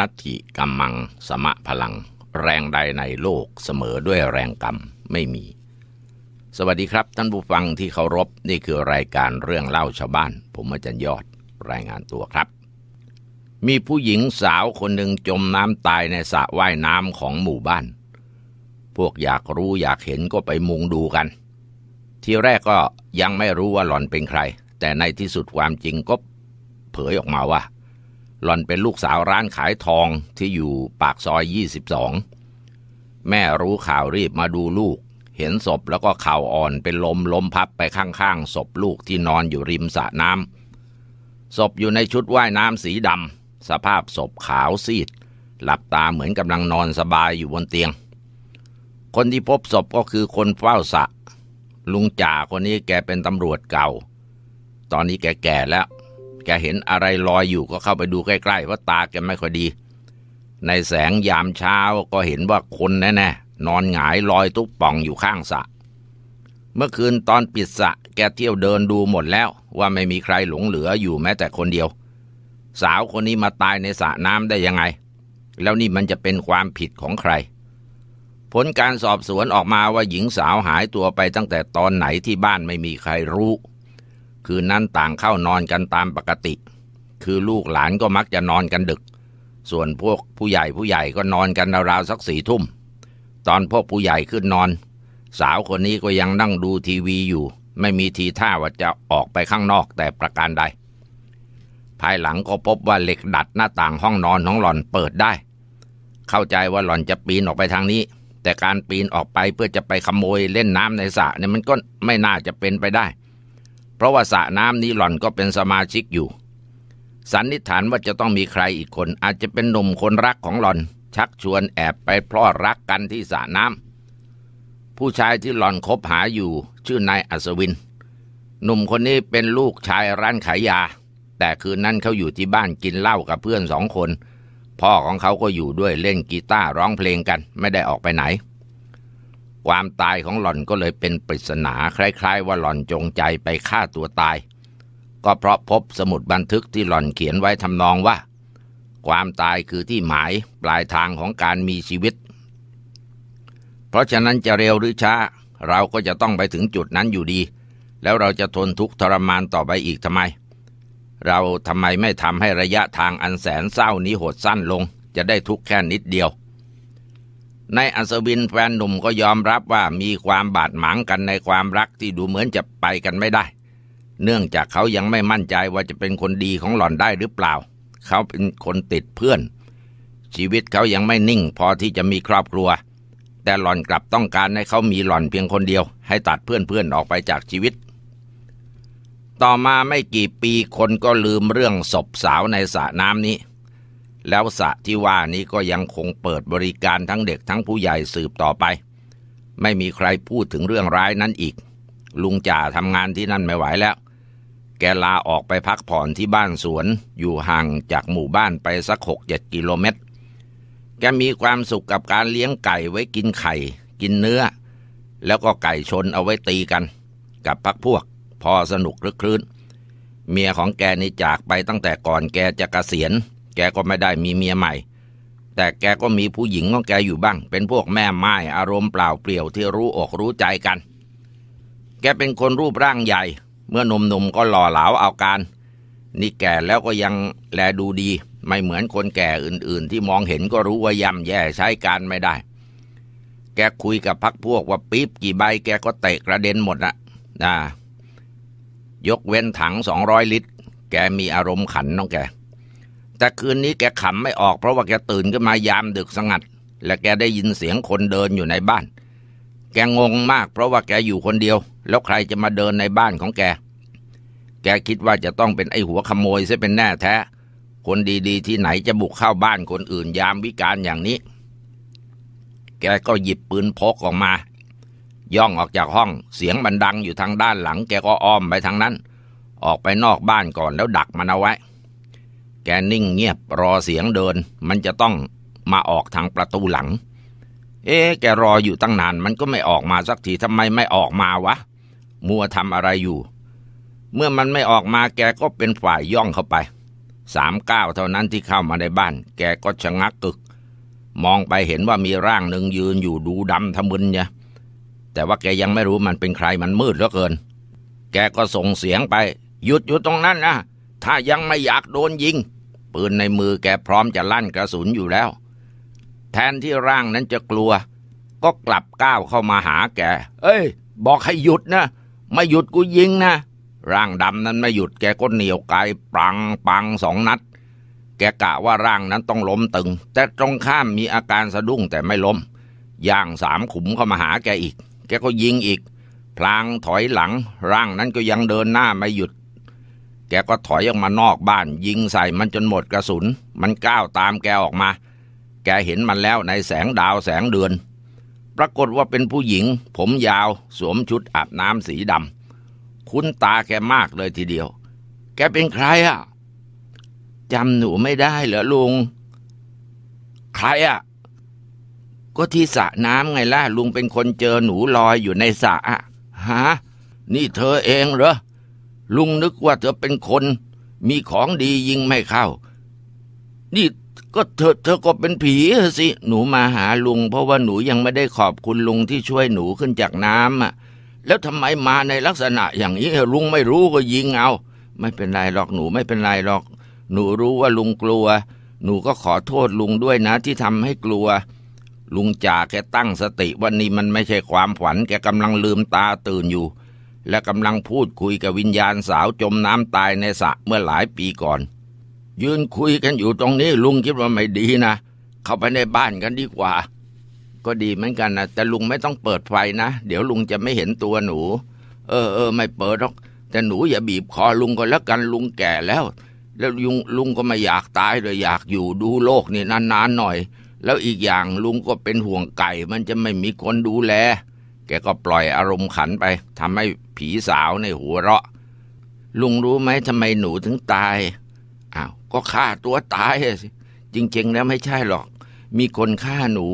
นัตถิกรมมังสมะพลัง แรงใดในโลกเสมอด้วยแรงกรรม ไม่มี สวัสดีครับท่านผู้ฟังที่เคารพนี่คือรายการเรื่องเล่าชาวบ้าน ผมอาจารย์ยอด รายงานตัวครับ มีผู้หญิงสาวคนหนึ่งจมน้ำตายในสระว่ายน้ำของหมู่บ้าน พวกอยากรู้อยากเห็นก็ไปมุงดูกัน ที่แรกก็ยังไม่รู้ว่าหล่อนเป็นใคร แต่ในที่สุดความจริงก็เผยออกมาว่าหล่อนเป็นลูกสาวร้านขายทองที่อยู่ปากซอย22 แม่รู้ข่าวรีบมาดูลูก เห็นศพแล้วก็ข่าวอ่อนเป็นลมล้มพับไปข้างๆศพลูกที่นอนอยู่ริมสระน้ำศพอยู่ในชุดว่ายน้ำสีดำสภาพศพขาวซีด หลับตาเหมือนกำลังนอนสบายอยู่บนเตียง คนที่พบศพก็คือคนเฝ้าสระลุงจ่าคนนี้แกเป็นตำรวจเก่า ตอนนี้แกแก่แล้วแกเห็นอะไรลอยอยู่ก็เข้าไปดูใกล้ๆเพราะตาแกไม่ค่อยดี ในแสงยามเช้าก็เห็นว่าคนแน่ๆนอนหงายลอยตุ๊บป่องอยู่ข้างสระเมื่อคืนตอนปิดสะแกเที่ยวเดินดูหมดแล้วว่าไม่มีใครหลงเหลืออยู่แม้แต่คนเดียว สาวคนนี้มาตายในสระน้ำได้ยังไง แล้วนี่มันจะเป็นความผิดของใคร ผลการสอบสวนออกมาว่าหญิงสาวหายตัวไปตั้งแต่ตอนไหนที่บ้านไม่มีใครรู้คืนนั้นต่างเข้านอนกันตามปกติ คือลูกหลานก็มักจะนอนกันดึก ส่วนพวกผู้ใหญ่ผู้ใหญ่ก็นอนกันราวๆสักสี่ทุ่มตอนพวกผู้ใหญ่ขึ้นนอน สาวคนนี้ก็ยังนั่งดูทีวีอยู่ ไม่มีทีท่าว่าจะออกไปข้างนอกแต่ประการใด ภายหลังก็พบว่าเหล็กดัดหน้าต่างห้องนอนของหล่อนเปิดได้ เข้าใจว่าหล่อนจะปีนออกไปทางนี้ แต่การปีนออกไปเพื่อจะไปขโมยเล่นน้ำในสระเนี่ยมันก็ไม่น่าจะเป็นไปได้เพราะว่าสระน้ำนี้หล่อนก็เป็นสมาชิกอยู่ สันนิษฐานว่าจะต้องมีใครอีกคนอาจจะเป็นหนุ่มคนรักของหล่อน ชักชวนแอบไปพลอดรักกันที่สระน้ำผู้ชายที่หล่อนคบหาอยู่ชื่อนายอัศวิน หนุ่มคนนี้เป็นลูกชายร้านขายยา แต่คืนนั้นเขาอยู่ที่บ้านกินเหล้ากับเพื่อนสองคน พ่อของเขาก็อยู่ด้วยเล่นกีตาร์ร้องเพลงกันไม่ได้ออกไปไหนความตายของหล่อนก็เลยเป็นปริศนาคล้าย ๆ ว่าหล่อนจงใจไปฆ่าตัวตาย ก็เพราะพบสมุดบันทึกที่หล่อนเขียนไว้ทำนองว่า ความตายคือที่หมายปลายทางของการมีชีวิต เพราะฉะนั้นจะเร็วหรือช้า เราก็จะต้องไปถึงจุดนั้นอยู่ดี แล้วเราจะทนทุกข์ทรมานต่อไปอีกทำไม เราทำไมไม่ทำให้ระยะทางอันแสนเศร้านี้หดสั้นลง จะได้ทุกข์แค่นิดเดียวนายอัศวินแฟนหนุ่มก็ยอมรับว่ามีความบาดหมางกันในความรักที่ดูเหมือนจะไปกันไม่ได้ เนื่องจากเขายังไม่มั่นใจว่าจะเป็นคนดีของหล่อนได้หรือเปล่า เขาเป็นคนติดเพื่อน ชีวิตเขายังไม่นิ่งพอที่จะมีครอบครัว แต่หล่อนกลับต้องการให้เขามีหล่อนเพียงคนเดียว ให้ตัดเพื่อนๆออกไปจากชีวิต ต่อมาไม่กี่ปีคนก็ลืมเรื่องศพสาวในสระน้ำนี้แล้วสระที่ว่านี้ก็ยังคงเปิดบริการทั้งเด็กทั้งผู้ใหญ่สืบต่อไป ไม่มีใครพูดถึงเรื่องร้ายนั้นอีก ลุงจ่าทำงานที่นั่นไม่ไหวแล้ว แกลาออกไปพักผ่อนที่บ้านสวนอยู่ห่างจากหมู่บ้านไปสักหกเจ็ดกิโลเมตร แกมีความสุขกับการเลี้ยงไก่ไว้กินไข่ กินเนื้อ แล้วก็ไก่ชนเอาไว้ตีกัน กับพักพวก พอสนุกรึกครื้น เมียของแกนี่จากไปตั้งแต่ก่อนแกจะกะเกษียณแกก็ไม่ได้มีเมียใหม่ แต่แกก็มีผู้หญิงของแกอยู่บ้าง เป็นพวกแม่ไม้อารมณ์เปล่าเปลี่ยวที่รู้อกรู้ใจกัน แกเป็นคนรูปร่างใหญ่ เมื่อหนุ่มๆก็หล่อเหลาเอาการ นี่แก่แล้วก็ยังแลดูดี ไม่เหมือนคนแก่อื่นๆ ที่มองเห็นก็รู้ว่าย่ำแย่ใช้การไม่ได้ แกคุยกับพักพวกว่าปี๊บกี่ใบแกก็เตะกระเด็นหมดนะนะยกเว้นถังสองร้อยลิตร แกมีอารมณ์ขันน้องแกแต่คืนนี้แกขำไม่ออกเพราะว่าแกตื่นขึ้นมายามดึกสงัด และแกได้ยินเสียงคนเดินอยู่ในบ้าน แกงงมากเพราะว่าแกอยู่คนเดียว แล้วใครจะมาเดินในบ้านของแกแกคิดว่าจะต้องเป็นไอ้หัวขโมยซะเป็นแน่แท้คนดีๆ ที่ไหนจะบุกเข้าบ้านคนอื่นยามวิการอย่างนี้ แกก็หยิบปืนพกออกมา ย่องออกจากห้องเสียงมันดังอยู่ทางด้านหลัง แกก็อ้อมไปทางนั้น ออกไปนอกบ้านก่อนแล้วดักมันเอาไว้แกนิ่งเงียบรอเสียงเดิน มันจะต้องมาออกทางประตูหลัง เอ๊แกรออยู่ตั้งนาน มันก็ไม่ออกมาสักทีทำไมไม่ออกมาวะ มัวทำอะไรอยู่ เมื่อมันไม่ออกมาแกก็เป็นฝ่ายย่องเข้าไป สามก้าวเท่านั้นที่เข้ามาในบ้าน แกก็ชะงักกึก มองไปเห็นว่ามีร่างหนึ่งยืนอยู่ดูดำทะมึนเนี่ยแต่ว่าแกยังไม่รู้มันเป็นใครมันมืดเหลือเกิน แกก็ส่งเสียงไปหยุดอยู่ตรงนั้นนะถ้ายังไม่อยากโดนยิง ปืนในมือแกพร้อมจะลั่นกระสุนอยู่แล้ว แทนที่ร่างนั้นจะกลัว ก็กลับก้าวเข้ามาหาแกเอ้ยบอกให้หยุดนะไม่หยุดกูยิงนะร่างดำนั้นไม่หยุด แกก็เหนียวไกยปังปังสองนัดแกกะว่าร่างนั้นต้องล้มตึง แต่ตรงข้ามมีอาการสะดุ้งแต่ไม่ล้มย่างสามขุมเข้ามาหาแกอีก แกก็ยิงอีก พลางถอยหลัง ร่างนั้นก็ยังเดินหน้าไม่หยุดแกก็ถอยออกมานอกบ้าน ยิงใส่มันจนหมดกระสุน มันก้าวตามแกออกมา แกเห็นมันแล้วในแสงดาวแสงเดือน ปรากฏว่าเป็นผู้หญิง ผมยาว สวมชุดอาบน้ำสีดำคุ้นตาแกมากเลยทีเดียว แกเป็นใครอะ่ะจำหนูไม่ได้เหรอลุง ใครอ่ะก็ที่สระน้ำไงล่ะ ลุงเป็นคนเจอหนูลอยอยู่ในสระฮะนี่เธอเองเหรอลุงนึกว่าเธอเป็นคน มีของดียิงไม่เข้า นี่ก็เธอเธอก็เป็นผีสิ หนูมาหาลุงเพราะว่าหนูยังไม่ได้ขอบคุณลุงที่ช่วยหนูขึ้นจากน้ำอ่ะ แล้วทำไมมาในลักษณะ อย่างนี้ลุงไม่รู้ก็ยิงเอา ไม่เป็นไรหรอกหนูไม่เป็นไรหรอก หนูรู้ว่าลุงกลัว หนูก็ขอโทษลุงด้วยนะที่ทำให้กลัว ลุงจ่าแกตั้งสติว่านี่มันไม่ใช่ความฝันแกกำลังลืมตาตื่นอยู่และกำลังพูดคุยกับวิญญาณสาวจมน้ำตายในสระเมื่อหลายปีก่อน ยืนคุยกันอยู่ตรงนี้ ลุงคิดว่าไม่ดีนะเข้าไปในบ้านกันดีกว่า ก็ดีเหมือนกันนะแต่ลุงไม่ต้องเปิดไฟนะ เดี๋ยวลุงจะไม่เห็นตัวหนู เออ เออไม่เปิดหรอก แต่หนูอย่าบีบคอลุงก็แล้วกันลุงแก่แล้ว แล้วลุงลุงก็ไม่อยากตายเลยอยากอยู่ดูโลกนี่นานๆหน่อย แล้วอีกอย่างลุงก็เป็นห่วงไก่ มันจะไม่มีคนดูแลแกก็ปล่อยอารมณ์ขันไปทำให้ผีสาวในหัวเราะลุงรู้ไหมทำไมหนูถึงตายอ้าวก็ฆ่าตัวตายสิจริง ๆ แล้วไม่ใช่หรอก มีคนฆ่าหนู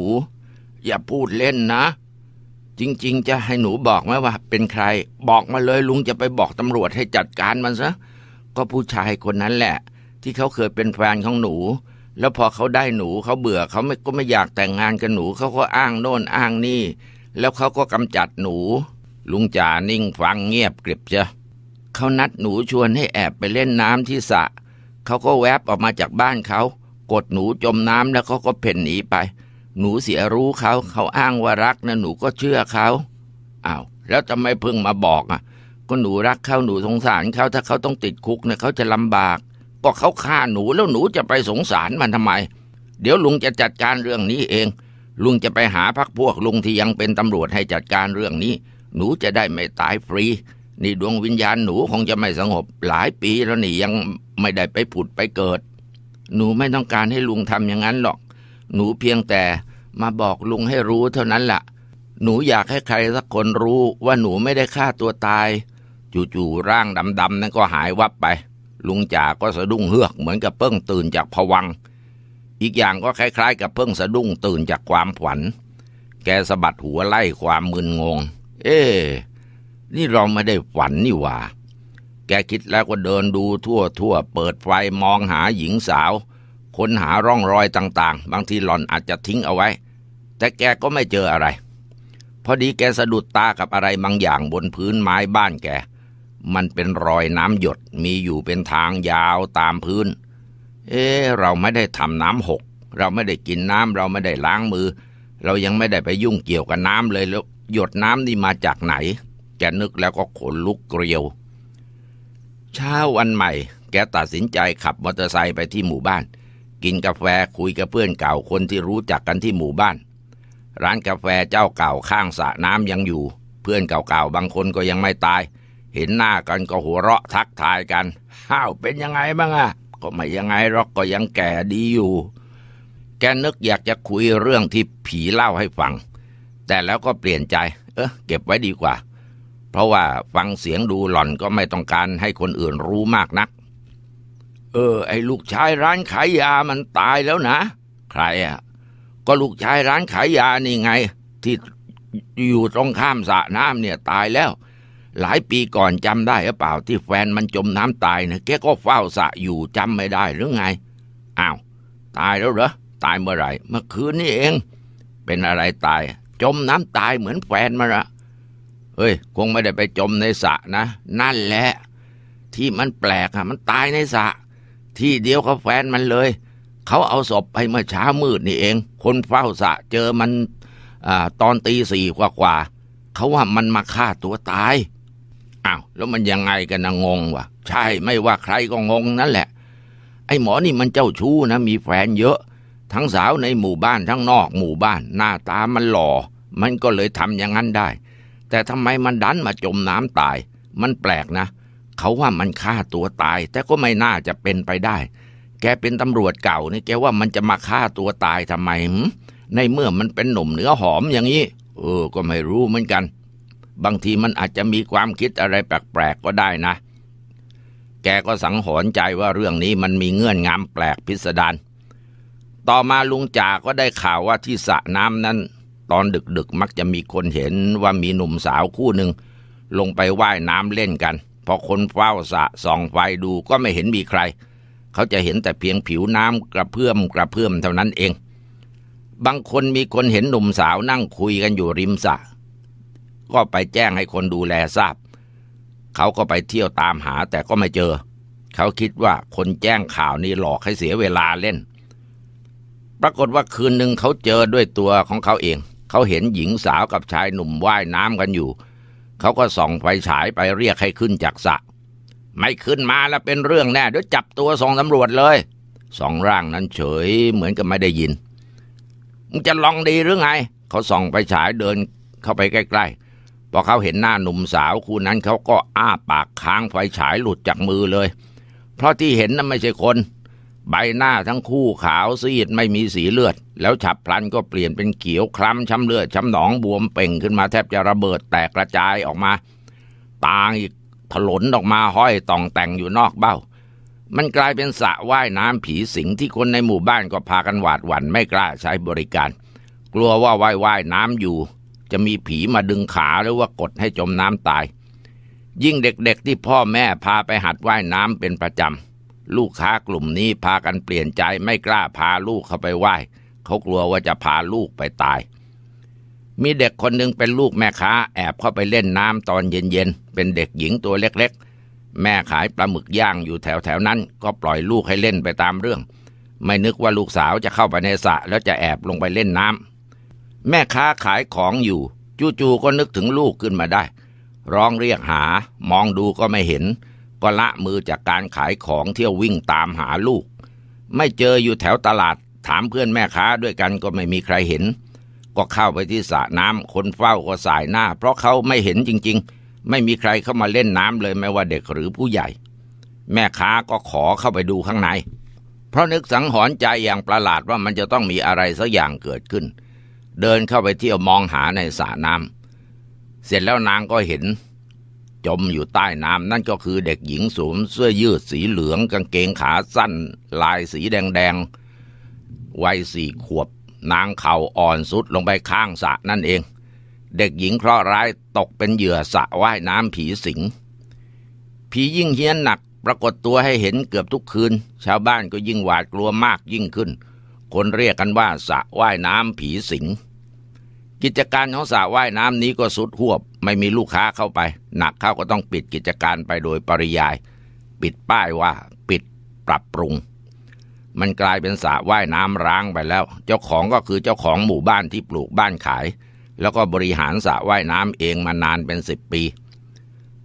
อย่าพูดเล่นนะ จริง ๆ จะให้หนูบอกไหมว่าเป็นใคร บอกมาเลยลุงจะไปบอกตำรวจให้จัดการมันซะ ก็ผู้ชายคนนั้นแหละ ที่เขาเคยเป็นแฟนของหนู แล้วพอเขาได้หนูเขาเบื่อเขาไม่ก็ไม่อยากแต่งงานกับหนู เขาก็อ้างโน่นอ้างนี่แล้วเขาก็กำจัดหนูลุงจ่านิ่งฟังเงียบกริบเจ้ะเขานัดหนูชวนให้แอบไปเล่นน้ำที่สระเขาก็แวบออกมาจากบ้านเขา กดหนูจมน้ำแล้วเขาก็เพ่นหนีไป หนูเสียรู้เขาเขาอ้างว่ารักนะหนูก็เชื่อเขาอา้าวแล้วทำไมเพิ่งมาบอกอ่ะก็หนูรักเขาหนูสงสารเขาถ้าเขาต้องติดคุกเนี่ยเขาจะลำบาก ก็เขาฆ่าหนูแล้วหนูจะไปสงสารมันทำไม เดี๋ยวลุงจะจัดการเรื่องนี้เองลุงจะไปหาพักพวกลุงที่ยังเป็นตำรวจให้จัดการเรื่องนี้ หนูจะได้ไม่ตายฟรี นี่ดวงวิญญาณหนูคงจะไม่สงบหลายปีแล้วนี่ยังไม่ได้ไปผุดไปเกิด หนูไม่ต้องการให้ลุงทำอย่างนั้นหรอก หนูเพียงแต่มาบอกลุงให้รู้เท่านั้นละ่ะ หนูอยากให้ใครสักคนรู้ว่าหนูไม่ได้ฆ่าตัวตาย จู่ๆร่างดำๆนั้นก็หายวับไป ลุงจ๋าก็สะดุ้งเฮือกเหมือนกับเพิ่งตื่นจากผวังอีกอย่างก็คล้ายๆกับเพิ่งสะดุ้งตื่นจากความฝัน แกสะบัดหัวไล่ความมึนงง เอ๊นี่เราไม่ได้ฝันนี่หว่า แกคิดแล้วก็เดินดูทั่วทั่วเปิดไฟมองหาหญิงสาวค้นหาร่องรอยต่างๆ บางทีหล่อนอาจจะทิ้งเอาไว้ แต่แกก็ไม่เจออะไร พอดีแกสะดุดตากับอะไรบางอย่างบนพื้นไม้บ้านแก มันเป็นรอยน้ำหยดมีอยู่เป็นทางยาวตามพื้นเอ๊เราไม่ได้ทำน้ำหก เราไม่ได้กินน้ำเราไม่ได้ล้างมือ เรายังไม่ได้ไปยุ่งเกี่ยวกับน้ำเลยแล้ว หยดน้ำนี่มาจากไหน แกนึกแล้วก็ขนลุกเกลียว เช้าวันใหม่แกตัดสินใจขับมอเตอร์ไซค์ไปที่หมู่บ้าน กินกาแฟคุยกับเพื่อนเก่า คนที่รู้จักกันที่หมู่บ้าน ร้านกาแฟเจ้าเก่าข้างสระน้ำยังอยู่ เพื่อนเก่าๆบางคนก็ยังไม่ตาย เห็นหน้ากันก็หัวเราะทักทายกัน ห้าวเป็นยังไงบ้างอะ็ไม่ยังไงหรอกก็ยังแก่ดีอยู่ แกนึกอยากจะคุยเรื่องที่ผีเล่าให้ฟัง แต่แล้วก็เปลี่ยนใจ เออเก็บไว้ดีกว่า เพราะว่าฟังเสียงดูหล่อนก็ไม่ต้องการให้คนอื่นรู้มากนัก เออ ไอ้ลูกชายร้านขายยามันตายแล้วนะ ใครอ่ะก็ลูกชายร้านขายยานี่ไง ที่อยู่ตรงข้ามสระน้ำเนี่ยตายแล้วหลายปีก่อนจำได้หรือเปล่า ที่แฟนมันจมน้ำตายเนะแกก็เฝ้าสะอยู่จำไม่ได้หรือไงอ้าวตายแล้วเหรอตายเมื่อไหร่เมื่อคืนนี่เอง เป็นอะไรตาย จมน้ำตายเหมือนแฟนมาละเฮ้ย คงไม่ได้ไปจมในสระนะนั่นแหละที่มันแปลกอะมันตายในสระที่เดียวกับแฟนมันเลย เขาเอาศพไปเมื่อเช้ามืดนี่เอง คนเฝ้าสะเจอมันอตอนตีสี่กว่าๆเขาว่ามันมาฆ่าตัวตาย้าวแล้วมันยังไงกันนะงงวะใช่ไม่ว่าใครก็งงนั่นแหละไอ้หมอนี่มันเจ้าชู้นะมีแฟนเยอะ ทั้งสาวในหมู่บ้านทั้งนอกหมู่บ้าน หน้าตามันหล่อมันก็เลยทำอย่างนั้นได้ แต่ทำไมมันดันมาจมน้ำตาย มันแปลกนะ เขาว่ามันฆ่าตัวตาย แต่ก็ไม่น่าจะเป็นไปได้ แกเป็นตำรวจเก่านี่แกว่ามันจะมาฆ่าตัวตายทำไมในเมื่อมันเป็นหนุ่มเนื้อหอมอย่างนี้เออ ก็ไม่รู้เหมือนกันบางทีมันอาจจะมีความคิดอะไรแปลกๆก็ได้นะ แกก็สังหรณ์ใจว่าเรื่องนี้มันมีเงื่อนงำแปลกพิสดาร ต่อมาลุงจ่าก็ได้ข่าวว่าที่สระน้ำนั้น ตอนดึกๆมักจะมีคนเห็นว่ามีหนุ่มสาวคู่หนึ่งลงไปว่ายน้ำเล่นกัน พอคนเฝ้าสระส่องไฟดูก็ไม่เห็นมีใคร เขาจะเห็นแต่เพียงผิวน้ำกระเพื่อมกระเพื่อมเท่านั้นเอง บางคนมีคนเห็นหนุ่มสาวนั่งคุยกันอยู่ริมสระก็ไปแจ้งให้คนดูแลทราบ เขาก็ไปเที่ยวตามหา แต่ก็ไม่เจอ เขาคิดว่าคนแจ้งข่าวนี้หลอกให้เสียเวลาเล่น ปรากฏว่าคืนหนึ่งเขาเจอด้วยตัวของเขาเอง เขาเห็นหญิงสาวกับชายหนุ่มว่ายน้ำกันอยู่ เขาก็ส่องไฟฉายไปเรียกให้ขึ้นจากสระไม่ขึ้นมาแล้วเป็นเรื่องแน่เดี๋ยวจับตัวส่งตำรวจเลย สองร่างนั้นเฉยเหมือนกับไม่ได้ยินมึงจะลองดีหรือไง เขาส่องไปฉายเดิน เข้าไปใกล้ ๆพอเขาเห็นหน้าหนุ่มสาวคู่นั้น เขาก็อ้าปากค้างไฟฉายหลุดจากมือเลย เพราะที่เห็นนั้นไม่ใช่คน ใบหน้าทั้งคู่ขาวซีดไม่มีสีเลือด แล้วฉับพลันก็เปลี่ยนเป็นเขียวคล้ำช้ำเลือดช้ำหนองบวมเป่งขึ้นมาแทบจะระเบิดแตกกระจายออกมาตาอีกถลนออกมาห้อยต่องแต่งอยู่นอกเบ้า มันกลายเป็นสระว่ายน้ำผีสิงที่คนในหมู่บ้านก็พากันหวาดหวั่นไม่กล้าใช้บริการ กลัวว่าว่ายว่ายน้ำอยู่จะมีผีมาดึงขาหรือว่ากดให้จมน้ำตาย ยิ่งเด็กๆที่พ่อแม่พาไปหัดว่ายน้ำเป็นประจำลูกค้ากลุ่มนี้พากันเปลี่ยนใจไม่กล้าพาลูกเข้าไปว่ายเขากลัวว่าจะพาลูกไปตาย มีเด็กคนหนึ่งเป็นลูกแม่ค้าแอบเข้าไปเล่นน้ำตอนเย็นๆเป็นเด็กหญิงตัวเล็กๆ แม่ขายปลาหมึกย่างอยู่แถวๆนั้น ก็ปล่อยลูกให้เล่นไปตามเรื่อง ไม่นึกว่าลูกสาวจะเข้าไปในสระแล้วจะแอบลงไปเล่นน้ำแม่ค้าขายของอยู่ จู่ๆก็นึกถึงลูกขึ้นมาได้ ร้องเรียกหามองดูก็ไม่เห็นก็ละมือจากการขายของเที่ยววิ่งตามหาลูก ไม่เจออยู่แถวตลาด ถามเพื่อนแม่ค้าด้วยกันก็ไม่มีใครเห็น ก็เข้าไปที่สระน้ำคนเฝ้าก็สายหน้าเพราะเขาไม่เห็นจริงๆ ไม่มีใครเข้ามาเล่นน้ำเลย ไม่ว่าเด็กหรือผู้ใหญ่ แม่ค้าก็ขอเข้าไปดูข้างใน เพราะนึกสังหรณ์ใจอย่างประหลาดว่ามันจะต้องมีอะไรสักอย่างเกิดขึ้นเดินเข้าไปเที่ยวมองหาในสระน้ำเสร็จแล้วนางก็เห็นจมอยู่ใต้น้ำนั่นก็คือเด็กหญิงสวมเสื้อยืดสีเหลือง กางเกงขาสั้น ลายสีแดงๆวัยสี่ขวบ นางเข่าอ่อนสุดลงไปข้างสระนั่นเอง เด็กหญิงเคราะห์ร้ายตกเป็นเหยื่อสะว่ายน้ำผีสิง ผียิ่งเฮี้ยนหนัก ปรากฏตัวให้เห็นเกือบทุกคืน ชาวบ้านก็ยิ่งหวาดกลัวมากยิ่งขึ้น คนเรียกกันว่าสะว่ายน้ำผีสิงกิจการของสระว่ายน้ำนี้ก็สุดหวบ ไม่มีลูกค้าเข้าไป หนักเข้าก็ต้องปิดกิจการไปโดยปริยาย ปิดป้ายว่าปิดปรับปรุง มันกลายเป็นสระว่ายน้ำร้างไปแล้ว เจ้าของก็คือเจ้าของหมู่บ้านที่ปลูกบ้านขาย แล้วก็บริหารสระว่ายน้ำเองมานานเป็นสิบปี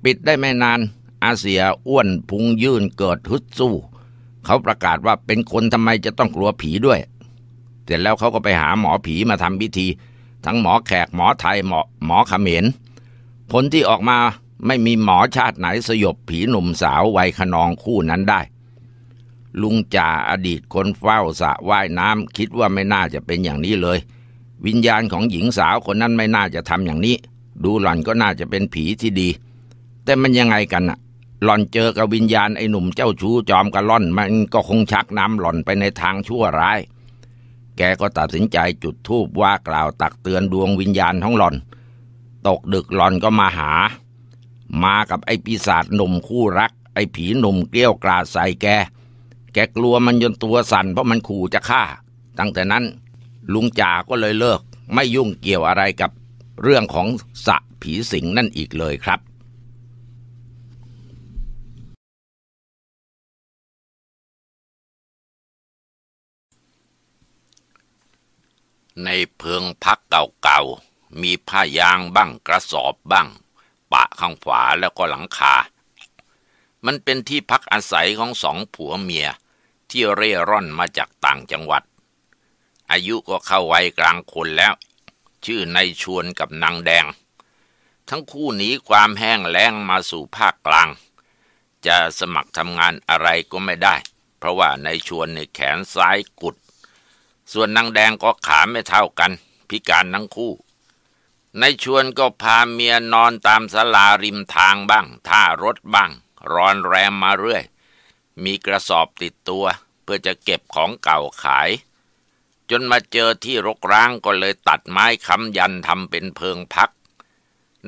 ปิดได้ไม่นาน อาเซียอ้วนพุงยื่นเกิดฮึดสู้ เขาประกาศว่าเป็นคนทำไมจะต้องกลัวผีด้วย เสร็จแล้วเขาก็ไปหาหมอผีมาทำพิธีทั้งหมอแขกหมอไทย หมอหมอขมิมนผลที่ออกมาไม่มีหมอชาติไหนสยบผีหนุ่มสาววัยขนองคู่นั้นได้ ลุงจ่า อดีตคนเฝ้าสระว่ายน้ำคิดว่าไม่น่าจะเป็นอย่างนี้เลย วิญญาณของหญิงสาวคนนั้นไม่น่าจะทำอย่างนี้ ดูหล่อนก็น่าจะเป็นผีที่ดี แต่มันยังไงกันอะหล่อนเจอกับวิญญาณไอ้หนุ่มเจ้าชู้จอมกระล่อน มันก็คงชักนำหล่อนไปในทางชั่วร้ายแกก็ตัดสินใจจุดธูปว่ากล่าวตักเตือนดวงวิญญาณท้องหลอน ตกดึกหลอนก็มาหา มากับไอ้ปีศาจหนุ่มคู่รักไอ้ผีหนุ่มเกลี้ยวก่าดใส่แก แกกลัวมันจนตัวสั่นเพราะมันขู่จะฆ่า ตั้งแต่นั้น ลุงจ่าก็เลยเลิก ไม่ยุ่งเกี่ยวอะไรกับเรื่องของสะผีสิงนั่นอีกเลยครับในเพิงพักเก่าๆมีผ้ายางบ้างกระสอบบ้างปะข้างฝาแล้วก็หลังคา มันเป็นที่พักอาศัยของสองผัวเมีย ที่เร่ร่อนมาจากต่างจังหวัด อายุก็เข้าวัยกลางคนแล้ว ชื่อนายชวนกับนางแดง ทั้งคู่หนีความแห้งแล้งมาสู่ภาคกลาง จะสมัครทำงานอะไรก็ไม่ได้ เพราะว่านายชวนในแขนซ้ายกุดส่วนนางแดงก็ขาไม่เท่ากัน พิการทั้งคู่ ในชวนก็พาเมียนอนตามสลาริมทางบ้าง ท่ารถบ้างร้อนแรมมาเรื่อย มีกระสอบติดตัว เพื่อจะเก็บของเก่าขาย จนมาเจอที่รกร้างก็เลยตัดไม้ค้ำยันทำเป็นเพิงพัก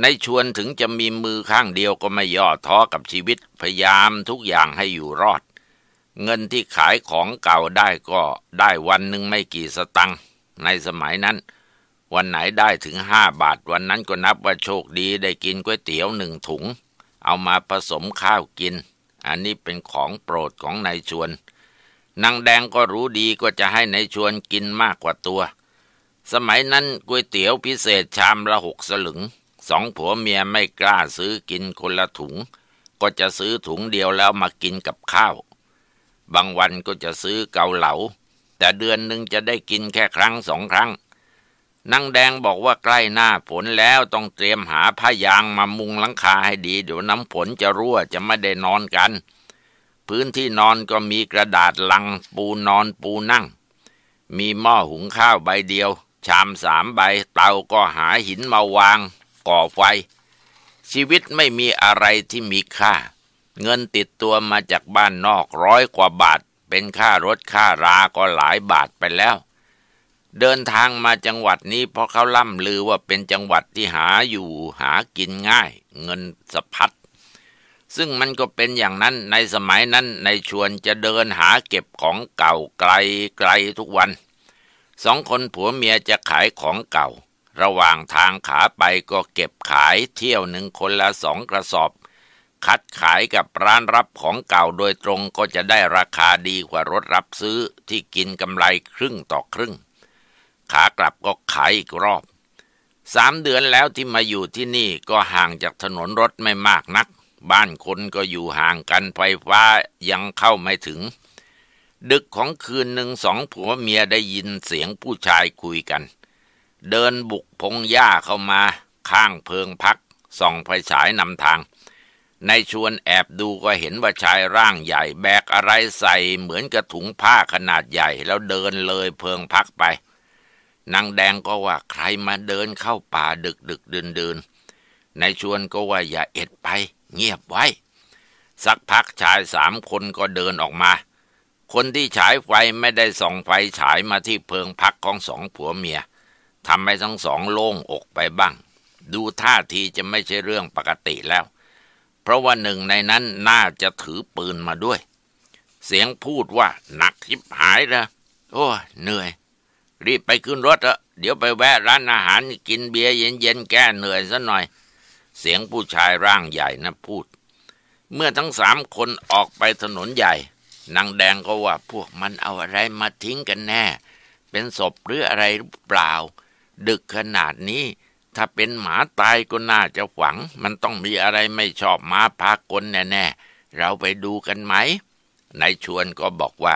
ในชวนถึงจะมีมือข้างเดียวก็ไม่ย่อท้อกับชีวิตพยายามทุกอย่างให้อยู่รอดเงินที่ขายของเก่าได้ก็ได้วันหนึ่งไม่กี่สตังค์ในสมัยนั้น วันไหนได้ถึงห้าบาทวันนั้นก็นับว่าโชคดีได้กินก๋วยเตี๋ยวหนึ่งถุง เอามาผสมข้าวกิน อันนี้เป็นของโปรดของนายชวน นางแดงก็รู้ดีก็จะให้ในายชวนกินมากกว่าตัว สมัยนั้นก๋วยเตี๋ยวพิเศษชามละหกสลึง สองผัวเมียไม่กล้าซื้อกินคนละถุง ก็จะซื้อถุงเดียวแล้วมากินกับข้าวบางวันก็จะซื้อเกาเหลา แต่เดือนหนึ่งจะได้กินแค่ครั้งสองครั้งนางแดงบอกว่าใกล้หน้าฝนแล้วต้องเตรียมหาผ้ายางมามุงหลังคาให้ดี เดี๋ยวน้ำฝนจะรั่วจะไม่ได้นอนกัน พื้นที่นอนก็มีกระดาษลังปูนอนปูนั่ง มีหม้อหุงข้าวใบเดียว ชามสามใบเตาก็หาหินมาวาง ก่อไฟ ชีวิตไม่มีอะไรที่มีค่าเงินติดตัวมาจากบ้านนอกร้อยกว่าบาท เป็นค่ารถค่าราก็หลายบาทไปแล้ว เดินทางมาจังหวัดนี้ เพราะเขาล่ำลือว่าเป็นจังหวัดที่หาอยู่หากินง่าย เงินสะพัด ซึ่งมันก็เป็นอย่างนั้นในสมัยนั้นในชวนจะเดินหาเก็บของเก่าไกลไกลทุกวันสองคนผัวเมียจะขายของเก่า ระหว่างทางขาไปก็เก็บขายเที่ยวหนึ่งคนละสองกระสอบคัดขายกับร้านรับของเก่าโดยตรงก็จะได้ราคาดีกว่ารถรับซื้อที่กินกำไรครึ่งต่อครึ่ง ขากลับก็ขายอีกรอบ สามเดือนแล้วที่มาอยู่ที่นี่ก็ห่างจากถนนรถไม่มากนัก บ้านคนก็อยู่ห่างกันไฟฟ้ายังเข้าไม่ถึง ดึกของคืนหนึ่งสองผัวเมียได้ยินเสียงผู้ชายคุยกัน เดินบุกพงหญ้าเข้ามาข้างเพิงพัก ส่องไฟฉายนำทางในชวนแอบดูก็เห็นว่าชายร่างใหญ่แบกอะไรใส่เหมือนกระถุงผ้าขนาดใหญ่แล้วเดินเลยเพิงพักไปนางแดงก็ว่าใครมาเดินเข้าป่าดึกดึกเดินเดินในชวนก็ว่าอย่าเอ็ดไปเงียบไว้ สักพักชายสามคนก็เดินออกมา คนที่ฉายไฟไม่ได้ส่องไฟฉายมาที่เพิงพักของสองผัวเมียทำให้ทั้งสองโล่งอกไปบ้าง ดูท่าทีจะไม่ใช่เรื่องปกติแล้วเพราะว่าหนึ่งในนั้นน่าจะถือปืนมาด้วย เสียงพูดว่า หนักทิบหายละโอ้เหนื่อย รีบไปขึ้นรถเอะเดี๋ยวไปแวะร้านอาหารกินเบียร์เย็นๆแก้เหนื่อยซะหน่อย เสียงผู้ชายร่างใหญ่นะพูด เมื่อทั้งสามคนออกไปถนนใหญ่นางแดงก็ว่า พวกมันเอาอะไรมาทิ้งกันแน่ เป็นศพหรืออะไรหรือเปล่า ดึกขนาดนี้ถ้าเป็นหมาตายก็น่าจะหวัง มันต้องมีอะไรไม่ชอบหมาพากลแน่ ๆ เราไปดูกันไหมนายชวนก็บอกว่า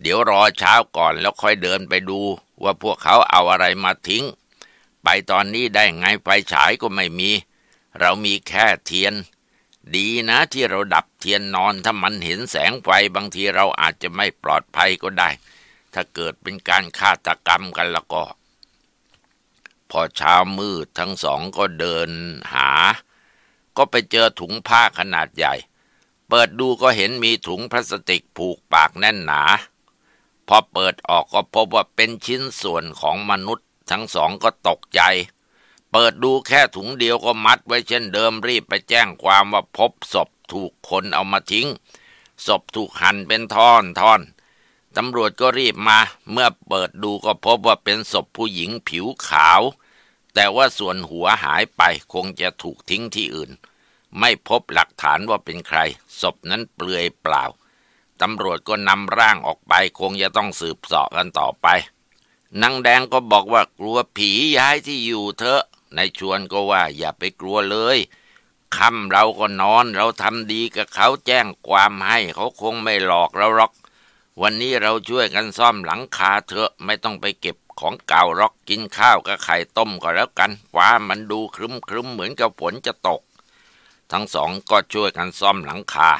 เดี๋ยวรอเช้าก่อนแล้วค่อยเดินไปดูว่าพวกเขาเอาอะไรมาทิ้ง ไปตอนนี้ได้ไงไฟฉายก็ไม่มี เรามีแค่เทียน ดีนะที่เราดับเทียนนอนถ้ามันเห็นแสงไฟบางทีเราอาจจะไม่ปลอดภัยก็ได้ ถ้าเกิดเป็นการฆาตกรรมกันละก็พอเช้ามืดทั้งสองก็เดินหา ก็ไปเจอถุงผ้าขนาดใหญ่ เปิดดูก็เห็นมีถุงพลาสติกผูกปากแน่นหนา พอเปิดออกก็พบว่าเป็นชิ้นส่วนของมนุษย์ทั้งสองก็ตกใจ เปิดดูแค่ถุงเดียวก็มัดไว้เช่นเดิมรีบไปแจ้งความว่าพบศพถูกคนเอามาทิ้ง ศพถูกหั่นเป็นท่อนท่อนตำรวจก็รีบมาเมื่อเปิดดูก็พบว่าเป็นศพผู้หญิงผิวขาว แต่ว่าส่วนหัวหายไปคงจะถูกทิ้งที่อื่น ไม่พบหลักฐานว่าเป็นใครศพนั้นเปลือยเปล่าตำรวจก็นำร่างออกไปคงจะต้องสืบสอบกันต่อไปนางแดงก็บอกว่ากลัวผีย้ายที่อยู่เถอะในชวนก็ว่าอย่าไปกลัวเลยค่ำเราก็นอนเราทำดีกับเขาแจ้งความให้ เขาคงไม่หลอกเราหรอกวันนี้เราช่วยกันซ่อมหลังคาเถอะไม่ต้องไปเก็บของเก่ารอกกินข้าวกับไข่ต้มก็แล้วกันฟ้ามันดูครึมครึมเหมือนกับฝนจะตก ทั้งสองก็ช่วยกันซ่อมหลังคา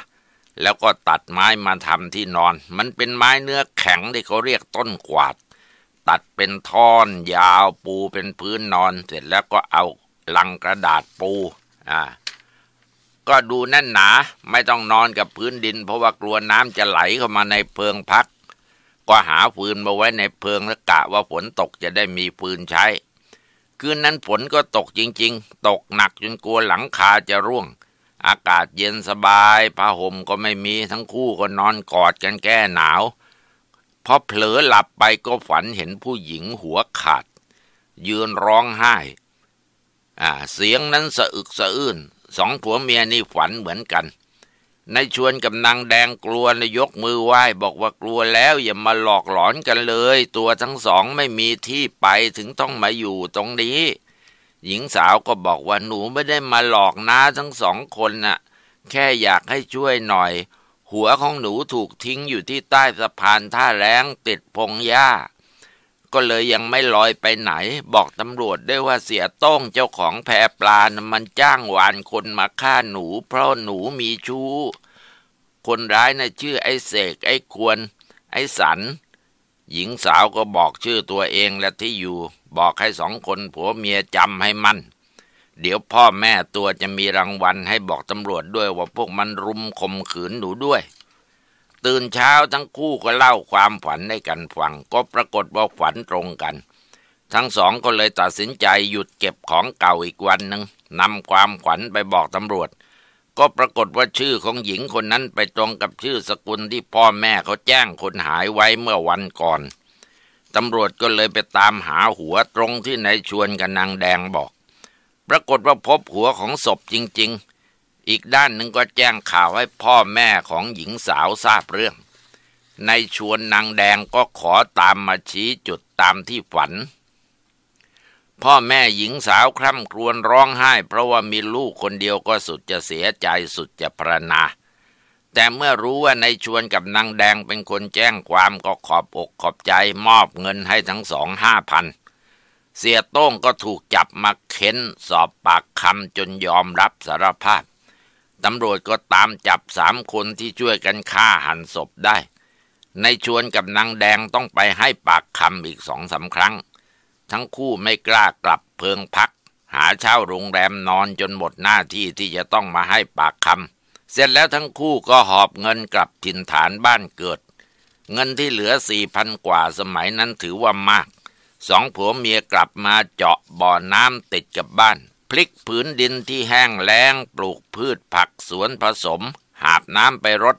แล้วก็ตัดไม้มาทำที่นอน มันเป็นไม้เนื้อแข็งที่เขาเรียกต้นกวาด ตัดเป็นท่อนยาวปูเป็นพื้นนอน เสร็จแล้วก็เอาลังกระดาษปูอ่าก็ดูแน่นหนาไม่ต้องนอนกับพื้นดิน เพราะว่ากลัวน้ำจะไหลเข้ามาในเพิงพัก ก็หาฟืนมาไว้ในเพิงและกะว่าฝนตกจะได้มีฟืนใช้ คืนนั้นฝนก็ตกจริงๆ ตกหนักจนกลัวหลังคาจะร่วง อากาศเย็นสบายผ้าห่มก็ไม่มีทั้งคู่ก็นอนกอดกันแก้หนาวพอเผลอหลับไปก็ฝันเห็นผู้หญิงหัวขาด ยืนร้องไห้เสียงนั้นสะอึกสะอื้นสองผัวเมียนี่ฝันเหมือนกันนายชวนกับนางแดงกลัวนายยกมือไหว้บอกว่ากลัวแล้วอย่ามาหลอกหลอนกันเลย ตัวทั้งสองไม่มีที่ไปถึงต้องมาอยู่ตรงนี้ หญิงสาวก็บอกว่าหนูไม่ได้มาหลอกนะทั้งสองคนนะ่ะแค่อยากให้ช่วยหน่อยหัวของหนูถูกทิ้งอยู่ที่ใต้สะพานท่าแรงติดพงหญ้าก็เลยยังไม่ลอยไปไหน บอกตำรวจได้ว่าเสียต้งเจ้าของแพปลานะมันจ้างหวานคนมาฆ่าหนูเพราะหนูมีชู้ คนร้ายนะ่ะชื่อไอ้เสกไอ้ควร ไอ้สัน หญิงสาวก็บอกชื่อตัวเองและที่อยู่ บอกให้สองคนผัวเมียจำให้มัน เดี๋ยวพ่อแม่ตัวจะมีรางวัลให้บอกตำรวจด้วยว่าพวกมันรุมข่มขืนหนูด้วยตื่นเช้าทั้งคู่ก็เล่าความฝันให้กันฟัง ก็ปรากฏว่าฝันตรงกัน ทั้งสองก็เลยตัดสินใจหยุดเก็บของเก่าอีกวันหนึ่งนำความฝันไปบอกตำรวจ ก็ปรากฏว่าชื่อของหญิงคนนั้นไปตรงกับชื่อสกุลที่พ่อแม่เขาแจ้งคนหายไว้เมื่อวันก่อนตำรวจก็เลยไปตามหาหัวตรงที่นายชวนกับนางแดงบอก ปรากฏว่าพบหัวของศพจริง ๆอีกด้านหนึ่งก็แจ้งข่าวให้พ่อแม่ของหญิงสาวทราบเรื่อง ในชวนนางแดงก็ขอตามมาชี้จุดตามที่ฝัน พ่อแม่หญิงสาวคร่ำครวญร้องไห้ เพราะว่ามีลูกคนเดียวก็สุดจะเสียใจสุดจะประนา แต่เมื่อรู้ว่าในชวนกับนางแดงเป็นคนแจ้งความก็ขอบอกขอบใจมอบเงินให้ทั้งสองห้าพัน เสียโต้งก็ถูกจับมาเค้นสอบปากคำจนยอมรับสารภาพตำรวจก็ตามจับสามคนที่ช่วยกันฆ่าหันศพได้ ในชวนกับนางแดงต้องไปให้ปากคำอีกสองสาครั้ง ทั้งคู่ไม่กล้ากลับเพิงพัก หาเช่าโรงแรมนอนจนหมดหน้าที่ที่จะต้องมาให้ปากคำเสร็จแล้วทั้งคู่ก็หอบเงินกลับถิ่นฐานบ้านเกิด เงินที่เหลือสี่พันกว่าสมัยนั้นถือว่ามากสองผัวเมียกลับมาเจาะบ่อน้ำติดกับบ้านพลิกผืนดินที่แห้งแล้งปลูกพืชผักสวนผสมหาบน้ำไปรด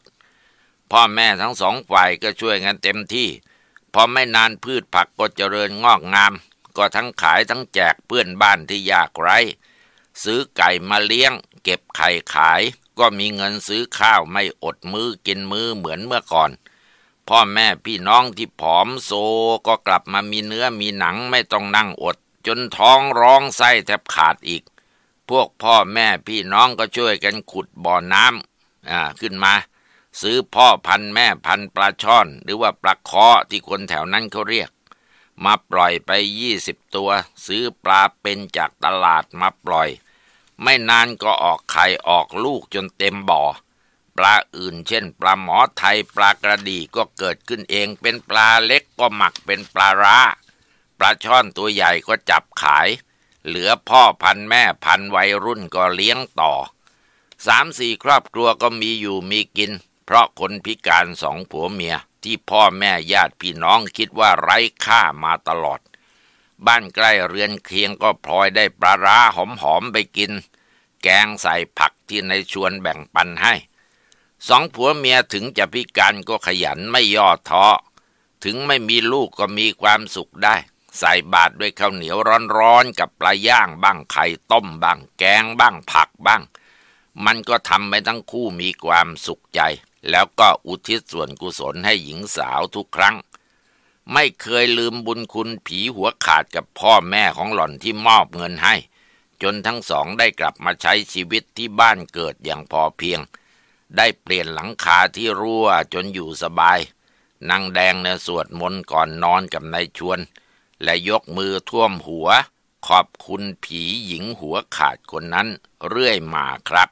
พ่อแม่ทั้งสองฝ่ายก็ช่วยกันเต็มที่ พอไม่นานพืชผักก็เจริญงอกงามก็ทั้งขายทั้งแจกเพื่อนบ้านที่ยากไร้ซื้อไก่มาเลี้ยงเก็บไข่ขายก็มีเงินซื้อข้าวไม่อดมือ้อกินมือเหมือนเมื่อก่อน พ่อแม่พี่น้องที่ผอมโซก็กลับมามีเนื้อมีหนังไม่ต้องนั่งอดจนท้องร้องไส้แทบขาดอีก พวกพ่อแม่พี่น้องก็ช่วยกันขุดบ่อน้ำอ่า ขึ้นมา ซื้อพ่อพันแม่พันปลาช่อนหรือว่าปลาคอที่คนแถวนั้นเขาเรียก มาปล่อยไปยี่สิบตัว ซื้อปลาเป็นจากตลาดมาปล่อย ไม่นานก็ออกไข่ออกลูกจนเต็มบ่อ ปลาอื่นเช่นปลาหมอไทยปลากระดีก็เกิดขึ้นเองเป็นปลาเล็กก็หมักเป็นปลาร้าปลาช่อนตัวใหญ่ก็จับขาย เหลือพ่อพันแม่พันวัยรุ่นก็เลี้ยงต่อ สามสี่ครอบครัวก็มีอยู่มีกิน เพราะคนพิการสองผัวเมียที่พ่อแม่ญาติพี่น้องคิดว่าไร้ค่ามาตลอด บ้านใกล้เรือนเคียงก็พลอยได้ปลาร้าหอมๆไปกิน แกงใส่ผักที่ในชวนแบ่งปันให้ สองผัวเมียถึงจะพิการก็ขยันไม่ย่อท้อ ถึงไม่มีลูกก็มีความสุขได้ใส่บาตรด้วยข้าวเหนียวร้อนๆ กับปลาย่าง บ้าง ไข่ต้มบ้าง แกง บ้าง ผักบ้าง มันก็ทำให้ทั้งคู่มีความสุขใจ แล้วก็อุทิศส่วนกุศลให้หญิงสาวทุกครั้ง ไม่เคยลืมบุญคุณผีหัวขาดกับพ่อแม่ของหล่อนที่มอบเงินให้ จนทั้งสองได้กลับมาใช้ชีวิตที่บ้านเกิดอย่างพอเพียง ได้เปลี่ยนหลังคาที่รั่วจนอยู่สบาย นางแดงเนี่ยสวดมนต์ก่อนนอนกับนายชวนและยกมือท่วมหัวขอบคุณผีหญิงหัวขาดคนนั้นเรื่อยมาครับ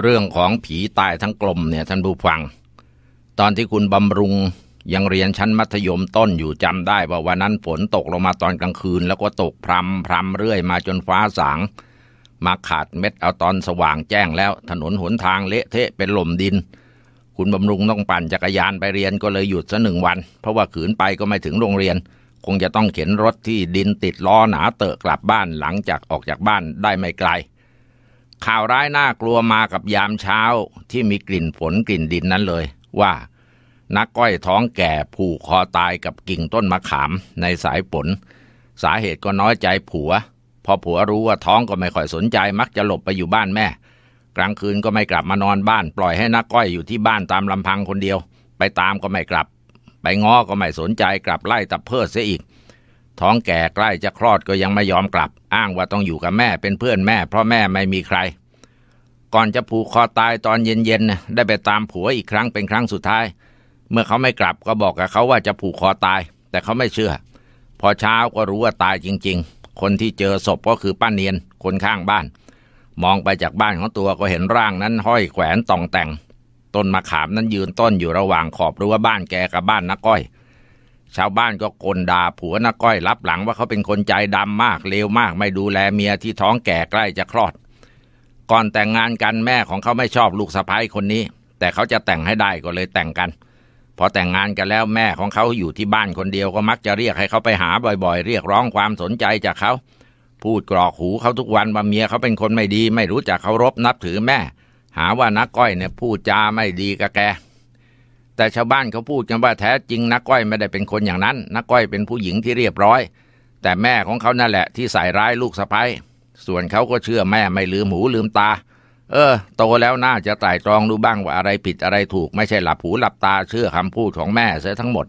เรื่องของผีตายทั้งกลมเนี่ยท่านผู้ฟัง ตอนที่คุณบำรุง ยังเรียนชั้นมัธยมต้นอยู่จำได้ ว่าวันนั้นฝนตกลงมาตอนกลางคืนแล้วก็ตกพรำพรำเรื่อยมาจนฟ้าสางมาขาดเม็ดเอาตอนสว่างแจ้งแล้วถนนหนทางเละเทะเป็นหลมดิน คุณบำรุงต้องปั่นจักรยานไปเรียนก็เลยหยุดซะหนึ่งวัน เพราะว่าขืนไปก็ไม่ถึงโรงเรียน คงจะต้องเข็นรถที่ดินติดล้อหนาเตอะกลับบ้านหลังจากออกจากบ้านได้ไม่ไกล ข่าวร้ายน่ากลัวมากับยามเช้าที่มีกลิ่นฝนกลิ่นดินนั้นเลย ว่า นักก้อยท้องแก่ผูกคอตายกับกิ่งต้นมะขามในสายฝนสาเหตุก็น้อยใจผัวพอผัวรู้ว่าท้องก็ไม่ค่อยสนใจ มักจะหลบไปอยู่บ้านแม่กลางคืนก็ไม่กลับมานอนบ้าน ปล่อยให้นักก้อยอยู่ที่บ้านตามลำพังคนเดียว ไปตามก็ไม่กลับ ไปง้อก็ไม่สนใจกลับไล่ตะเพิดเสียอีก ท้องแก่ใกล้จะคลอดก็ยังไม่ยอมกลับ อ้างว่าต้องอยู่กับแม่เป็นเพื่อนแม่ เพราะแม่ไม่มีใคร ก่อนจะผูกคอตายตอนเย็นๆได้ไปตามผัวอีกครั้งเป็นครั้งสุดท้าย เมื่อเขาไม่กลับ ก็บอกกับเขาว่าจะผูกคอตาย แต่เขาไม่เชื่อ พอเช้าก็รู้ว่าตายจริงๆคนที่เจอศพก็คือป้าเนียนคนข้างบ้าน มองไปจากบ้านของตัวก็เห็นร่างนั้นห้อยแขวนตองแต่งต้นมะขามนั้นยืนต้นอยู่ระหว่างขอบรั้วบ้านแกกับบ้านนักก้อยชาวบ้านก็กลดาผัวนักก้อยรับหลังว่าเขาเป็นคนใจดำมากเลวมากไม่ดูแลเมียที่ท้องแก่ใกล้จะคลอด ก่อนแต่งงานกันแม่ของเขาไม่ชอบลูกสะใภ้คนนี้ แต่เขาจะแต่งให้ได้ก็เลยแต่งกันพอแต่งงานกันแล้วแม่ของเขาอยู่ที่บ้านคนเดียวก็มักจะเรียกให้เขาไปหาบ่อย ๆ เรียกร้องความสนใจจากเขา พูดกรอกหูเขาทุกวันว่าเมียเขาเป็นคนไม่ดี ไม่รู้จักเคารพนับถือแม่ หาว่านักก้อยเนี่ยพูดจาไม่ดีกับแก แต่ชาวบ้านเขาพูดกันว่าแท้จริงนักก้อยไม่ได้เป็นคนอย่างนั้น นักก้อยเป็นผู้หญิงที่เรียบร้อย แต่แม่ของเขานั่นแหละที่ใส่ร้ายลูกสะใภ้ส่วนเขาก็เชื่อแม่ไม่ลืมหูลืมตาเออโตแล้วน่าจะไต่ตรองดูบ้างว่าอะไรผิดอะไรถูก ไม่ใช่หลับหูหลับตาเชื่อคำพูดของแม่เสียทั้งหมด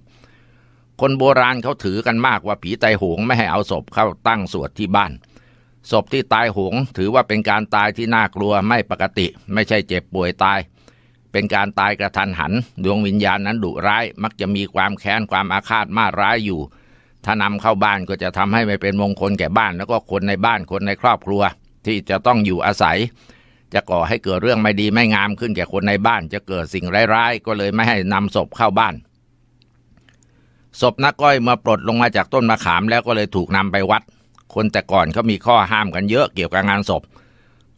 คนโบราณเขาถือกันมากว่าผีตายหงไม่ให้เอาศพเข้าตั้งสวดที่บ้าน ศพที่ตายหงถือว่าเป็นการตายที่น่ากลัวไม่ปกติ ไม่ใช่เจ็บป่วยตาย เป็นการตายกระทันหัน ดวงวิญญาณนั้นดุร้ายมักจะมีความแค้นความอาฆาตมาร้ายอยู่ ถ้านำเข้าบ้านก็จะทำให้ไม่เป็นมงคลแก่บ้านแล้วก็คนในบ้านคนในครอบครัว ที่จะต้องอยู่อาศัยจะก่อให้เกิดเรื่องไม่ดีไม่งามขึ้นแก่คนในบ้านจะเกิดสิ่งร้ายๆก็เลยไม่ให้นำศพเข้าบ้านศพนักก้อยมาปลดลงมาจากต้นมะขามแล้วก็เลยถูกนำไปวัด คนแต่ก่อนเขามีข้อห้ามกันเยอะเกี่ยวกับงานศพ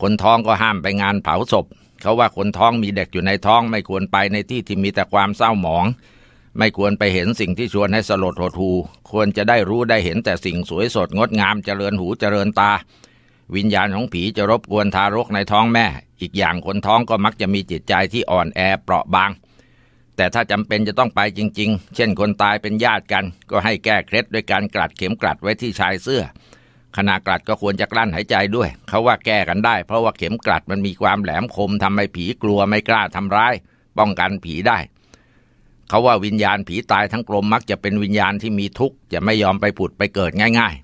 คนท้องก็ห้ามไปงานเผาศพ เขาว่าคนท้องมีเด็กอยู่ในท้องไม่ควรไปในที่ที่มีแต่ความเศร้าหมอง ไม่ควรไปเห็นสิ่งที่ชวนให้สลดหดหูควรจะได้รู้ได้เห็นแต่สิ่งสวยสดงดงามเจริญหูเจริญตาวิญญาณของผีจะรบกวนทารกในท้องแม่ อีกอย่างคนท้องก็มักจะมีจิตใจที่อ่อนแอเปราะบาง แต่ถ้าจำเป็นจะต้องไปจริงๆ เช่นคนตายเป็นญาติกัน ก็ให้แก้เคล็ดด้วยการกลัดเข็มกลัดไว้ที่ชายเสื้อ ขณะกลัดก็ควรจะกลั้นหายใจด้วย เขาว่าแก้กันได้เพราะว่าเข็มกลัดมันมีความแหลมคมทำให้ผีกลัวไม่กล้าทำร้าย ป้องกันผีได้ เขาว่าวิญญาณผีตายทั้งกลมมักจะเป็นวิญญาณที่มีทุกข์จะไม่ยอมไปผุดไปเกิดง่าย ๆ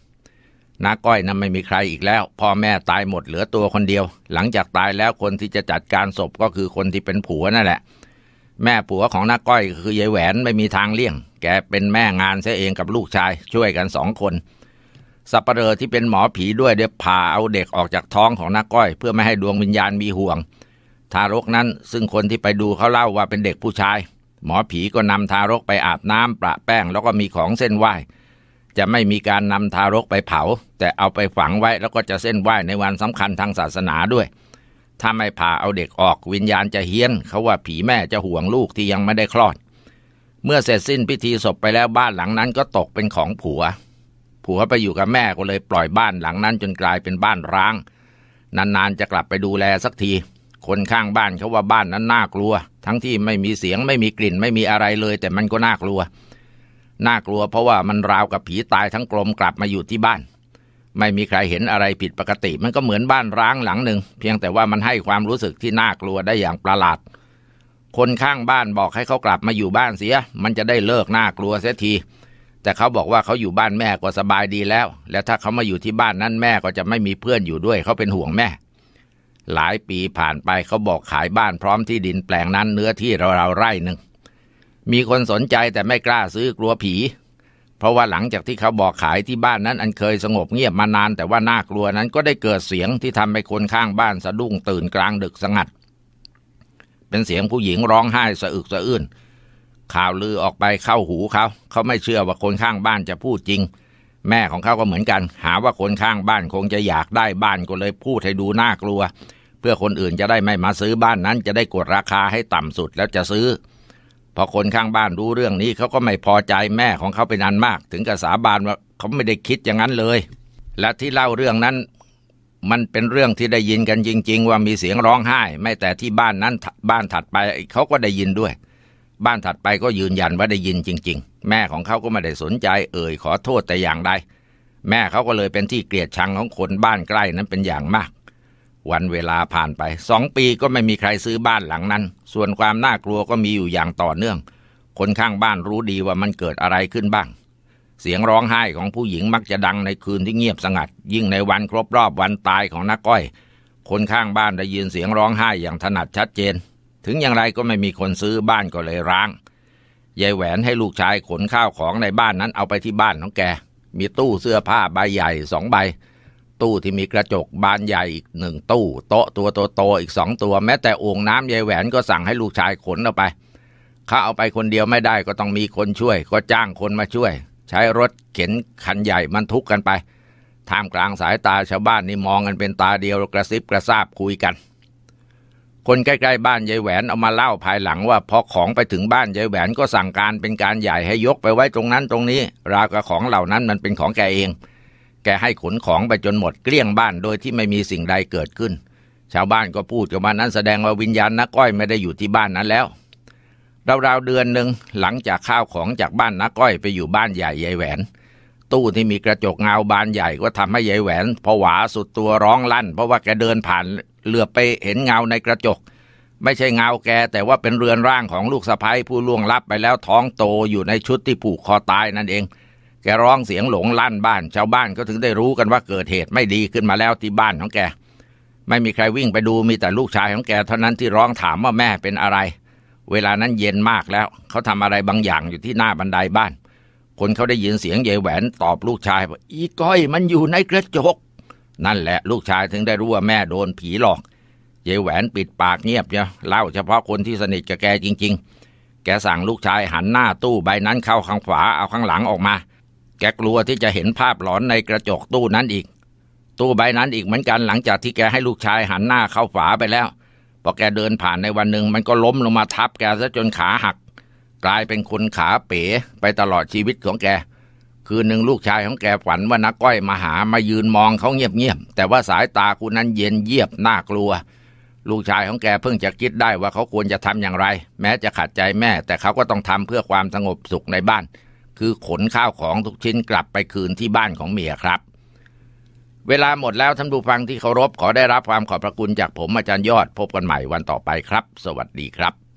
นาก้อยนั้นไม่มีใครอีกแล้ว พ่อแม่ตายหมดเหลือตัวคนเดียว หลังจากตายแล้วคนที่จะจัดการศพก็คือคนที่เป็นผัวนั่นแหละแม่ผัวของนาก้อยคือยายแหวนไม่มีทางเลี่ยง แกเป็นแม่งานเสียเองกับลูกชาย ช่วยกันสองคนสัปเหร่อที่เป็นหมอผีด้วยเดี๋ยวผ่าเอาเด็กออกจากท้องของนาก้อย เพื่อไม่ให้ดวงวิญญาณมีห่วง ทารกนั้นซึ่งคนที่ไปดูเขาเล่าว่าเป็นเด็กผู้ชาย หมอผีก็นำทารกไปอาบน้ำประแป้งแล้วก็มีของเส้นไหว้จะไม่มีการนำทารกไปเผา แต่เอาไปฝังไว้แล้วก็จะเส้นไหว้ในวันสำคัญทางศาสนาด้วย ถ้าไม่ผ่าเอาเด็กออก วิญญาณจะเฮี้ยนเขาว่าผีแม่จะห่วงลูกที่ยังไม่ได้คลอด เมื่อเสร็จสิ้นพิธีศพไปแล้วบ้านหลังนั้นก็ตกเป็นของผัว ผัวไปอยู่กับแม่ก็เลยปล่อยบ้านหลังนั้นจนกลายเป็นบ้านร้างนานๆจะกลับไปดูแลสักที คนข้างบ้านเขาว่าบ้านนั้นน่ากลัว ทั้งที่ไม่มีเสียงไม่มีกลิ่นไม่มีอะไรเลย แต่มันก็น่ากลัวน่ากลัวเพราะว่ามันราวกับผีตายทั้งกลมกลับมาอยู่ที่บ้าน ไม่มีใครเห็นอะไรผิดปกติมันก็เหมือนบ้านร้างหลังหนึ่งเพียงแต่ว่ามันให้ความรู้สึกที่น่ากลัวได้อย่างประหลาด คนข้างบ้านบอกให้เขากลับมาอยู่บ้านเสีย มันจะได้เลิกน่ากลัวเสียที แต่เขาบอกว่าเขาอยู่บ้านแม่ก็สบายดีแล้ว และถ้าเขามาอยู่ที่บ้านนั้นแม่ก็จะไม่มีเพื่อนอยู่ด้วยเขาเป็นห่วงแม่ หลายปีผ่านไปเขาบอกขายบ้านพร้อมที่ดินแปลงนั้นเนื้อที่ราวๆไร่หนึ่งมีคนสนใจแต่ไม่กล้าซื้อกลัวผี เพราะว่าหลังจากที่เขาบอกขายที่บ้านนั้นอันเคยสงบเงียบมานาน แต่ว่าน่ากลัวนั้นก็ได้เกิดเสียงที่ทำให้คนข้างบ้านสะดุ้งตื่นกลางดึกสงัด เป็นเสียงผู้หญิงร้องไห้สะอึกสะอื้นข่าวลือออกไปเข้าหูเขา เขาไม่เชื่อว่าคนข้างบ้านจะพูดจริง แม่ของเขาก็เหมือนกัน หาว่าคนข้างบ้านคงจะอยากได้บ้านก็เลยพูดให้ดูน่ากลัว เพื่อคนอื่นจะได้ไม่มาซื้อบ้านนั้นจะได้กดราคาให้ต่ำสุดแล้วจะซื้อพอคนข้างบ้านรู้เรื่องนี้เขาก็ไม่พอใจแม่ของเขาเป็นอันมาก ถึงกับสาบานว่าเขาไม่ได้คิดอย่างนั้นเลย และที่เล่าเรื่องนั้นมันเป็นเรื่องที่ได้ยินกันจริง ๆ ว่ามีเสียงร้องไห้ไม่แต่ที่บ้านนั้นบ้านถัดไปเขาก็ได้ยินด้วย บ้านถัดไปก็ยืนยันว่าได้ยินจริง ๆ แม่ของเขาก็ไม่ได้สนใจ เอ่ยขอโทษแต่อย่างใดแม่เขาก็เลยเป็นที่เกลียดชังของคนบ้านใกล้นั้นเป็นอย่างมากวันเวลาผ่านไปสองปีก็ไม่มีใครซื้อบ้านหลังนั้น ส่วนความน่ากลัวก็มีอยู่อย่างต่อเนื่องคนข้างบ้านรู้ดีว่ามันเกิดอะไรขึ้นบ้าง เสียงร้องไห้ของผู้หญิงมักจะดังในคืนที่เงียบสงัด ยิ่งในวันครบรอบวันตายของนักก้อยคนข้างบ้านได้ยินเสียงร้องไห้อย่างถนัดชัดเจน ถึงอย่างไรก็ไม่มีคนซื้อบ้านก็เลยร้างยายแหวนให้ลูกชายขนข้าวของในบ้านนั้นเอาไปที่บ้านของแกมีตู้เสื้อผ้าใบใหญ่สองใบตู้ที่มีกระจกบานใหญ่อีกหนึ่งตู้โต๊ะตัวโตๆอีกสองตัวแม้แต่โอ่งน้ำยายแหวนก็สั่งให้ลูกชายขนเอาไป ข้าเอาไปคนเดียวไม่ได้ก็ต้องมีคนช่วยก็จ้างคนมาช่วย ใช้รถเข็นคันใหญ่มันทุกกันไปท่ามกลางสายตาชาวบ้านนี่มองกันเป็นตาเดียวกระซิบกระซาบคุยกัน คนใกล้ๆ บ้านยายแหวนเอามาเล่าภายหลังว่าพอของไปถึงบ้านยายแหวนก็สั่งการเป็นการใหญ่ให้ยกไปไว้ตรงนั้นตรงนี้ ราวกับของเหล่านั้นมันเป็นของแกเองแกให้ขนของไปจนหมดเกลี้ยงบ้านโดยที่ไม่มีสิ่งใดเกิดขึ้น ชาวบ้านก็พูดกับมานนั้นแสดงว่าวิญญาณนักก้อยไม่ได้อยู่ที่บ้านนั้นแล้วราวๆเดือนหนึ่งหลังจากข้าวของจากบ้านนักก้อยไปอยู่บ้านใหญ่ยายแหวนตู้ที่มีกระจกเงาบานใหญ่ ก็ทำให้ยายแหวนผวาสุดตัวร้องลั่น เพราะว่าแกเดินผ่านเหลือบไปเห็นเงาในกระจก ไม่ใช่เงาแกแต่ว่าเป็นเรือนร่างของลูกสะใภ้ผู้ล่วงลับไปแล้วท้องโตอยู่ในชุดที่ผูกคอตายนั่นเองแกร้องเสียงหลงลั่นบ้าน ชาวบ้านก็ถึงได้รู้กันว่าเกิดเหตุไม่ดีขึ้นมาแล้วที่บ้านของแก ไม่มีใครวิ่งไปดูมีแต่ลูกชายของแกเท่านั้นที่ร้องถามว่าแม่เป็นอะไร เวลานั้นเย็นมากแล้วเขาทำอะไรบางอย่างอยู่ที่หน้าบันไดบ้าน คนเขาได้ยินเสียงเยแหวนตอบลูกชายว่าอีก้อยมันอยู่ในกระจก นั่นแหละลูกชายถึงได้รู้ว่าแม่โดนผีหลอกเยแหวนปิดปากเงียบเนาะเล่าเฉพาะคนที่สนิทกับแกจริงๆ แกสั่งลูกชายหันหน้าตู้ใบนั้นเข้าข้างขวาเอาข้างหลังออกมาแกกลัวที่จะเห็นภาพหลอนในกระจกตู้นั้นอีก ตู้ใบนั้นอีกเหมือนกันหลังจากที่แกให้ลูกชายหันหน้าเข้าฝาไปแล้ว พอแกเดินผ่านในวันหนึ่งมันก็ล้มลงมาทับแกซะจนขาหัก กลายเป็นคนขาเป๋ไปตลอดชีวิตของแก คืนหนึ่งลูกชายของแกฝันว่านักก้อยมาหามายืนมองเขาเงียบๆ แต่ว่าสายตาคุณนั้นเย็นเยียบน่ากลัว ลูกชายของแกเพิ่งจะคิดได้ว่าเขาควรจะทำอย่างไร แม้จะขัดใจแม่ แต่เขาก็ต้องทำเพื่อความสงบสุขในบ้านคือขนข้าวของทุกชิ้นกลับไปคืนที่บ้านของเมียครับ เวลาหมดแล้วท่านผู้ฟังที่เคารพขอได้รับความขอบพระคุณจากผมอาจารย์ยอดพบกันใหม่วันต่อไปครับ สวัสดีครับ